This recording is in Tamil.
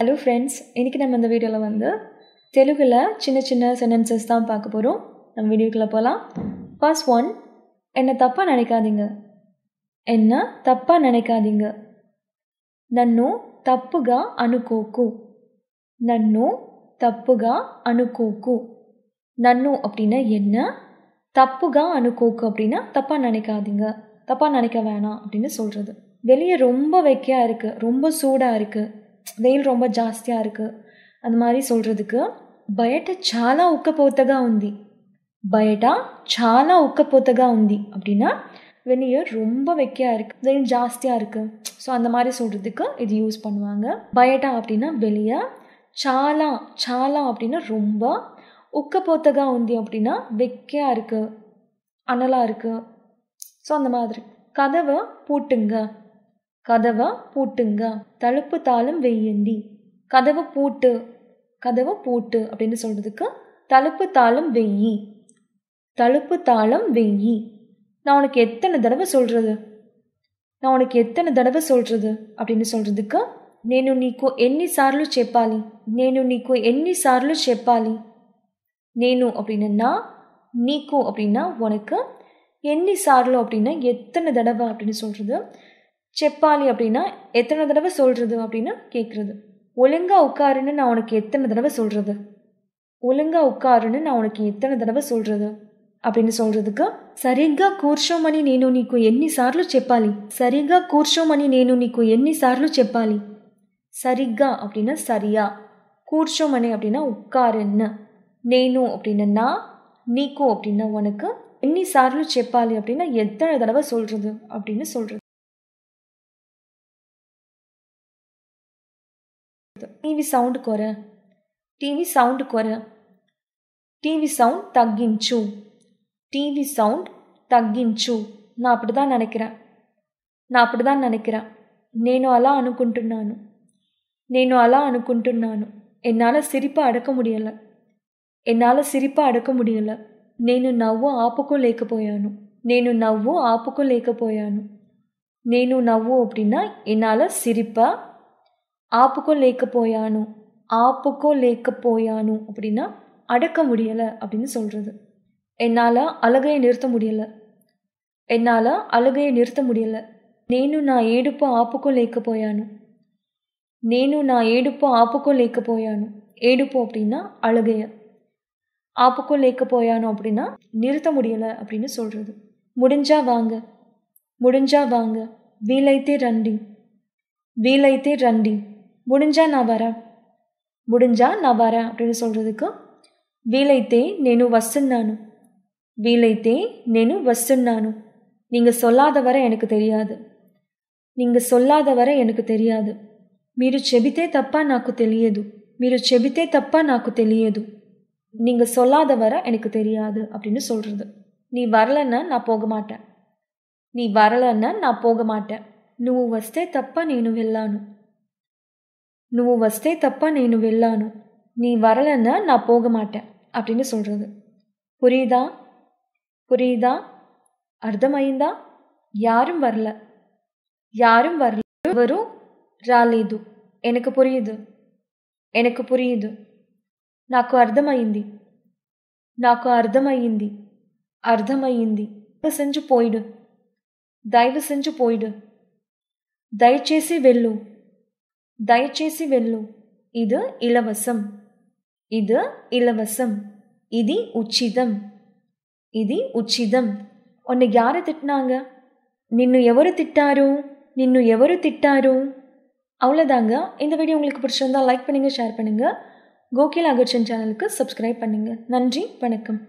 ஹலோ ஃப்ரெண்ட்ஸ் இன்றைக்கி நம்ம இந்த வீடியோவில் வந்து தெலுங்கில் சின்ன சின்ன சென்டென்சஸ் தான் பார்க்க போகிறோம் நம்ம வீடியோக்குள்ளே போகலாம் ஃபர்ஸ்ட் ஒன் என்னை தப்பாக நினைக்காதீங்க என்ன தப்பாக நினைக்காதீங்க నన్ను తప్పుగా అనుకోకు నన్ను తప్పుగా అనుకోకు నన్ను அப்படின்னா என்ன தப்புகா அணுக்கோக்கு அப்படின்னா தப்பாக நினைக்காதீங்க தப்பாக நினைக்க வேணாம் அப்படின்னு சொல்கிறது வெளியே ரொம்ப வெக்கையாக இருக்குது ரொம்ப சூடாக இருக்குது வெயில் ரொம்ப ஜாஸ்தியாக இருக்குது அந்த மாதிரி சொல்கிறதுக்கு బయట చాలా உந்தி பயட்டா బయట చాలా ఉక్కపోతగా ఉంది அப்படின்னா வெளியே ரொம்ப வெக்கையாக இருக்குது வெயில் ஜாஸ்தியாக இருக்குது ஸோ அந்த மாதிரி சொல்கிறதுக்கு இது யூஸ் பண்ணுவாங்க பயட்டா அப்படின்னா வெளியே சாலா சாலா அப்படின்னா ரொம்ப உக்கப்போத்தகா உந்தி அப்படின்னா வெக்கையாக இருக்குது அனலாக இருக்குது ஸோ அந்த மாதிரி கதவை பூட்டுங்க కదవ பூட்டுங்க தழுப்பு தாளம் வெய்யண்டி கதவு பூட்டு கதவை பூட்டு அப்படின்னு சொல்கிறதுக்கு தழுப்பு தாளம் வெய்யி தழுப்பு தாளம் வெய்யி நான் உனக்கு எத்தனை தடவை சொல்கிறது நான் உனக்கு எத்தனை தடவை சொல்கிறது அப்படின்னு சொல்கிறதுக்கு எண்ணி சார்லு செப்பாளி நேனு நீக்கு எண்ணி சார்லு செப்பாளி நேனு அப்படின்னா நீக்கு அப்படின்னா உனக்கு சார்லு அப்படின்னா எத்தனை தடவை அப்படின்னு சொல்கிறது செப்பாலி அப்படின்னா எத்தனை தடவை சொல்கிறது அப்படின்னா கேட்குறது ஒழுங்காக உட்காருன்னு நான் உனக்கு எத்தனை தடவை சொல்கிறது ஒழுங்காக உட்காருன்னு நான் உனக்கு எத்தனை தடவை சொல்கிறது அப்படின்னு சொல்கிறதுக்கு நீக்கு என்னி నేను செப்பாளி ఎన్నిసార్లు கூர்ஷோ மணி நேனு நீக்கு என்னி ఎన్నిసార్లు செப்பாளி சரிகா அப்படின்னா சரியா மணி அப்படின்னா உட்காருன்னு நேனு அப்படின்னா நீக்கும் அப்படின்னா உனக்கு ఎన్నిసార్లు செப்பாளி அப்படின்னா எத்தனை தடவை சொல்கிறது அப்படின்னு சொல்கிறது టీవీ సౌండ్ కొర టీవీ సౌండ్ కొర టీవీ సౌండ్ తగ్గించు టీవీ సౌండ్ తగ్గించు నా అప్పుడుదా ననకిరా నా అప్పుడుదా ననకిరా నేను అలా అనుకుంటున్నాను నేను అలా అనుకుంటున్నాను ఎన్నాల సిరిప అడక ముడియల ఎన్నాల సిరిప అడక ముడియల నేను నవ్వు ఆపుకోలేకపోయాను నేను నవ్వు ఆపుకోలేకపోయాను నేను నవ్వు அப்படின்னா ఎన్నాల సిరిప ஆப்புக்கோ லேக்கபோயானு ஆப்புக்கோ லேக்கபோயானு அப்படின்னா அடக்க முடியலை அப்படின்னு சொல்கிறது என்னால் அழுகையை நிறுத்த முடியலை என்னால் அழுகையை நிறுத்த முடியலை நேனு நான் ஏடுப்பு ஆப்புக்கோ லேக்கபோயானு நேனு நான் ஏடுப்பு ஆப்புக்கோ லேக்கபோயானு ஏடுப்பு அப்படின்னா அழுகைய ஆப்புக்கோ லேக்கபோயானு அப்படின்னா நிறுத்த முடியலை அப்படின்னு சொல்கிறது முடிஞ்சா வாங்க முடிஞ்சா வாங்க வீலைத்தே ரண்டி வீலைத்தே ரண்டி முடிஞ்சா நான் வரேன் முடிஞ்சா நான் வரேன் அப்படின்னு சொல்கிறதுக்கு వీలైతే నేను వస్తున్నాను వీలైతే నేను வசுன்னானு நீங்கள் சொல்லாத வரை எனக்கு தெரியாது நீங்கள் சொல்லாத வரை எனக்கு தெரியாது మీరు செபித்தே தப்பாக நாக்கு தெரியது మీరు செபித்தே தப்பாக நாக்கு தெரியது நீங்கள் சொல்லாத வர எனக்கு தெரியாது அப்படின்னு சொல்கிறது நீ வரலன்னா நான் போக மாட்டேன் நீ வரலன்னா நான் போக மாட்டேன் నువ్వు வஸ்தே தப்பாக நீனு వెళ్ళాను నువ్వు వస్తే తప్ప నేను వెళ్ళాను నీ வரலன்னா నా పోగమాట மாட்டேன் அப்படின்னு పురీదా புரியுதா புரியுதா అర్థమైందా யாரும் வரல யாரும் வரல ఎవరు రాలేదు எனக்கு పురీదు எனக்கு పురీదు నాకు అర్థమైంది నాకు అర్థమైంది అర్థమయ్యింది దయవసించు పోయిడు దయవసించు పోయిడు దయచేసి వెళ్ళు దయచేసి వెళ్ళు ఇది ఇలవసం ఇది ఇలవసం ఇది ఉచితం ఇది ఉచితం ఒన్ను యారు తిట్టినాంగ నిన్ను ఎవరు తిట్టారు నిన్ను ఎవరు తిట్టారు அவ்வளோதாங்க இந்த வீடியோ உங்களுக்கு பிடிச்சிருந்தால் லைக் பண்ணுங்கள் ஷேர் பண்ணுங்கள் கோகில் அகர்ஷன் சேனலுக்கு சப்ஸ்கிரைப் பண்ணுங்கள் நன்றி வணக்கம்